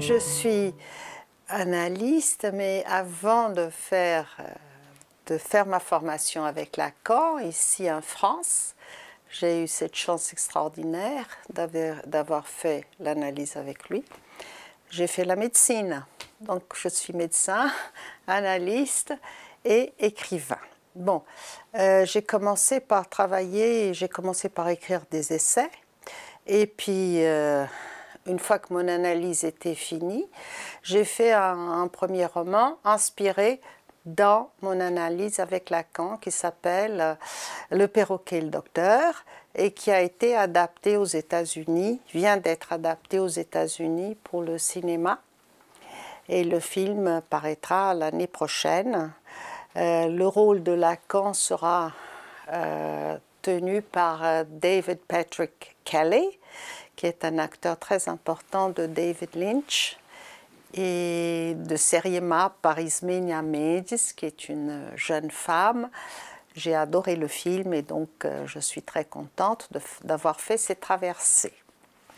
Je suis analyste, mais avant de faire, euh, de faire ma formation avec Lacan, ici en France, j'ai eu cette chance extraordinaire d'avoir fait l'analyse avec lui. J'ai fait la médecine, donc je suis médecin, analyste et écrivain. Bon, euh, j'ai commencé par travailler, j'ai commencé par écrire des essais, et puis euh, une fois que mon analyse était finie, j'ai fait un, premier roman inspiré dans mon analyse avec Lacan qui s'appelle euh, Le perroquet et le docteur et qui a été adapté aux États-Unis, vient d'être adapté aux États-Unis pour le cinéma. Et le film paraîtra l'année prochaine. Euh, le rôle de Lacan sera euh, tenu par David Patrick Kelly, qui est un acteur très important de David Lynch et de Seriema Parismenia Medis, qui est une jeune femme. J'ai adoré le film et donc euh, je suis très contente d'avoir fait ces traversées.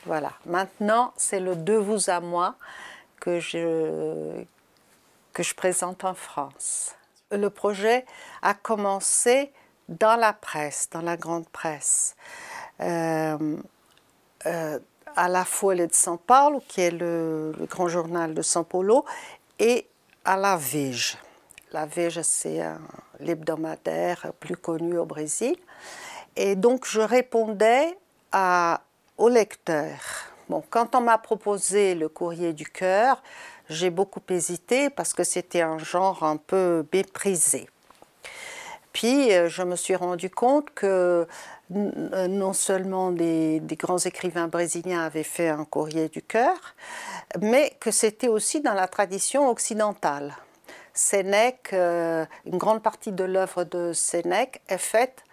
Voilà, maintenant c'est le De vous à moi que je, que je présente en France. Le projet a commencé dans la presse, dans la grande presse. Euh, euh, à la fois de São Paulo, qui est le, grand journal de São Paulo, et à la Veja. La Veja, c'est l'hebdomadaire plus connu au Brésil. Et donc, je répondais à, aux lecteurs. Bon, quand on m'a proposé le courrier du cœur, j'ai beaucoup hésité parce que c'était un genre un peu méprisé. Puis euh, je me suis rendu compte que non seulement des grands écrivains brésiliens avaient fait un courrier du cœur, mais que c'était aussi dans la tradition occidentale. Sénèque, euh, une grande partie de l'œuvre de Sénèque est faite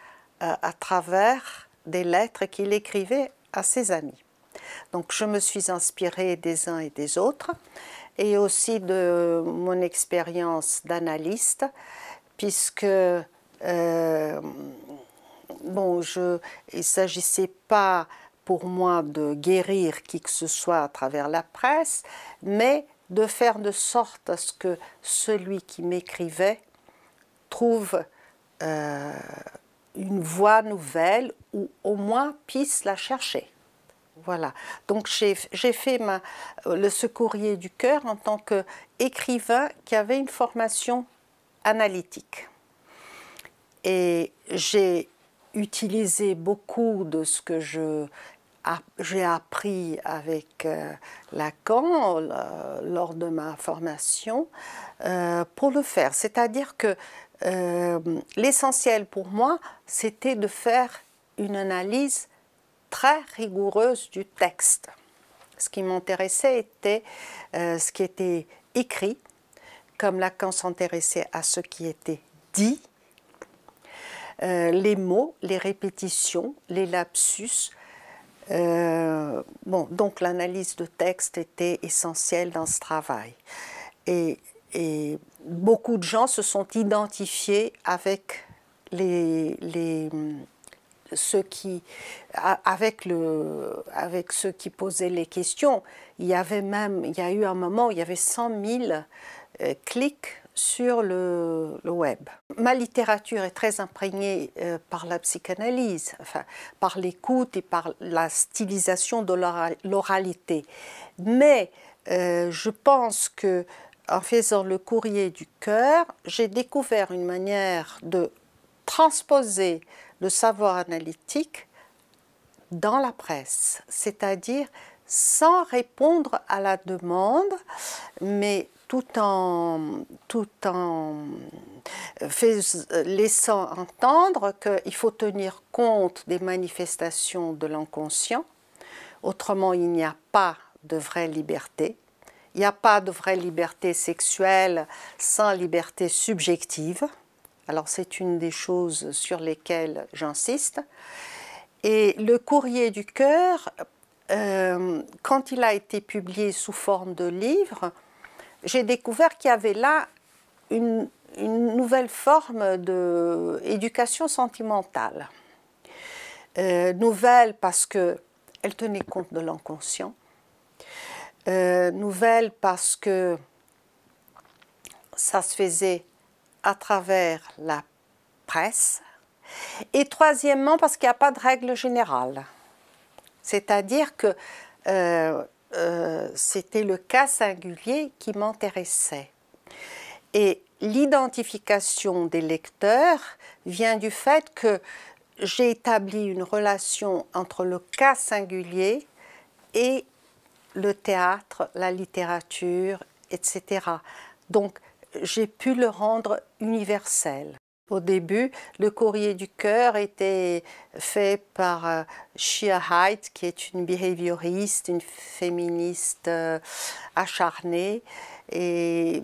euh, à travers des lettres qu'il écrivait à ses amis. Donc je me suis inspirée des uns et des autres et aussi de mon expérience d'analyste puisque euh, bon, je, il ne s'agissait pas pour moi de guérir qui que ce soit à travers la presse, mais de faire de sorte à ce que celui qui m'écrivait trouve euh, une voie nouvelle ou au moins puisse la chercher. Voilà. Donc j'ai fait le secourier du cœur en tant qu'écrivain qui avait une formation analytique. Et j'ai utiliser beaucoup de ce que je j'ai appris avec euh, Lacan euh, lors de ma formation euh, pour le faire. C'est-à-dire que l'essentiel pour moi, c'était de faire une analyse très rigoureuse du texte. Ce qui m'intéressait était ce qui était écrit, comme Lacan s'intéressait à ce qui était dit, euh, les mots, les répétitions, les lapsus. Euh, bon, donc l'analyse de texte était essentielle dans ce travail. Et, beaucoup de gens se sont identifiés avec les, ceux qui, avec, le, avec ceux qui posaient les questions, il y avait même, il y a eu un moment où il y avait 100 000 euh, clics sur le, web. Ma littérature est très imprégnée euh, par la psychanalyse, enfin, par l'écoute et par la stylisation de l'oralité. Mais euh, je pense que en faisant le courrier du cœur, j'ai découvert une manière de transposer le savoir analytique dans la presse, c'est-à-dire sans répondre à la demande, mais tout en, tout en laissant entendre qu'il faut tenir compte des manifestations de l'inconscient, autrement il n'y a pas de vraie liberté. Il n'y a pas de vraie liberté sexuelle sans liberté subjective. Alors c'est une des choses sur lesquelles j'insiste. Et le courrier du cœur euh, quand il a été publié sous forme de livre, j'ai découvert qu'il y avait là une, nouvelle forme d'éducation sentimentale. Euh, nouvelle parce qu'elle tenait compte de l'inconscient. Euh, nouvelle parce que ça se faisait à travers la presse. Et troisièmement, parce qu'il n'y a pas de règle générale. C'est-à-dire que euh, euh, c'était le cas singulier qui m'intéressait. Et l'identification des lecteurs vient du fait que j'ai établi une relation entre le cas singulier et le théâtre, la littérature, etc. Donc j'ai pu le rendre universel. Au début, le courrier du cœur était fait par euh, Shia Haidt, qui est une behavioriste, une féministe euh, acharnée. Et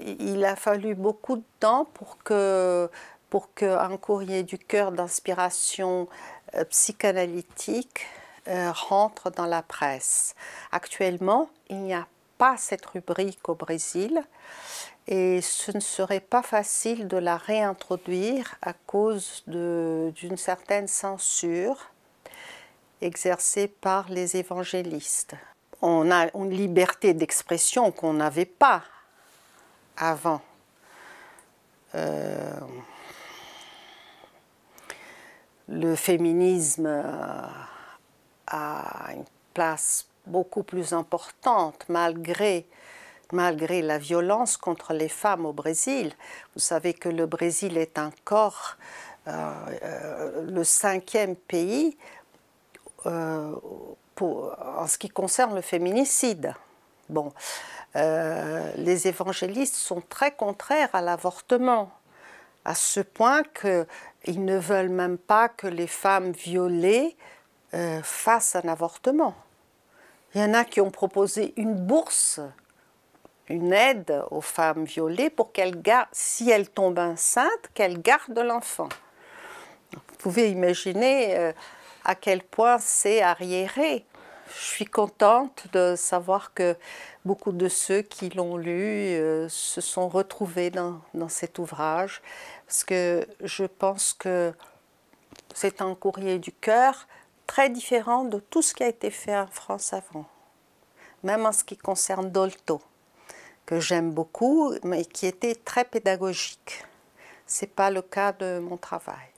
il a fallu beaucoup de temps pour que pour qu'un courrier du cœur d'inspiration euh, psychanalytique rentre dans la presse. Actuellement, il n'y a pas cette rubrique au Brésil et ce ne serait pas facile de la réintroduire à cause d'une certaine censure exercée par les évangélistes. On a une liberté d'expression qu'on n'avait pas avant. Euh, le féminisme a une place beaucoup plus importante malgré la violence contre les femmes au Brésil. Vous savez que le Brésil est encore euh, euh, le cinquième pays euh, en ce qui concerne le féminicide. Bon, les évangélistes sont très contraires à l'avortement, à ce point qu'ils ne veulent même pas que les femmes violées fassent un avortement. Il y en a qui ont proposé une bourse, une aide aux femmes violées pour qu'elles gardent, si elles tombent enceintes, qu'elles gardent l'enfant. Vous pouvez imaginer euh, à quel point c'est arriéré. Je suis contente de savoir que beaucoup de ceux qui l'ont lu euh, se sont retrouvés dans, dans, cet ouvrage, parce que je pense que c'est un courrier du cœur très différent de tout ce qui a été fait en France avant, même en ce qui concerne Dolto, que j'aime beaucoup, mais qui était très pédagogique. Ce n'est pas le cas de mon travail.